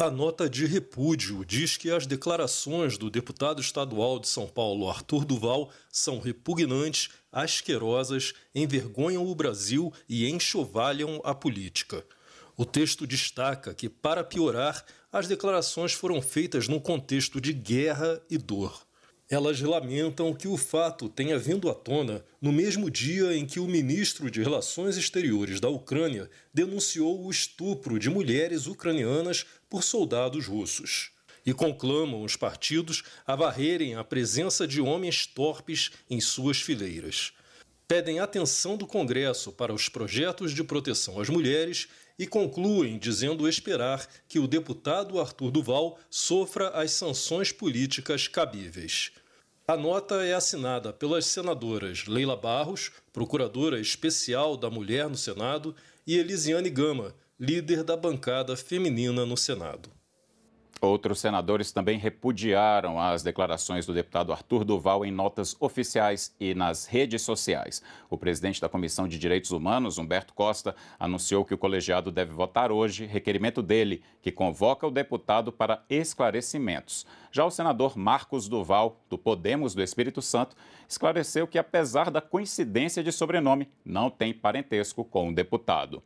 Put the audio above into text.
A nota de repúdio diz que as declarações do deputado estadual de São Paulo, Arthur Duval, são repugnantes, asquerosas, envergonham o Brasil e enxovalham a política. O texto destaca que, para piorar, as declarações foram feitas num contexto de guerra e dor. Elas lamentam que o fato tenha vindo à tona no mesmo dia em que o ministro de Relações Exteriores da Ucrânia denunciou o estupro de mulheres ucranianas por soldados russos. E conclamam os partidos a varrerem a presença de homens torpes em suas fileiras pedem atenção do Congresso para os projetos de proteção às mulheres e concluem dizendo esperar que o deputado Arthur Duval sofra as sanções políticas cabíveis. A nota é assinada pelas senadoras Leila Barros, procuradora especial da mulher no Senado, e Elisiane Gama, líder da bancada feminina no Senado. Outros senadores também repudiaram as declarações do deputado Arthur Duval em notas oficiais e nas redes sociais. O presidente da Comissão de Direitos Humanos, Humberto Costa, anunciou que o colegiado deve votar hoje requerimento dele, que convoca o deputado para esclarecimentos. Já o senador Marcos Duval, do Podemos do Espírito Santo, esclareceu que, apesar da coincidência de sobrenome, não tem parentesco com o deputado.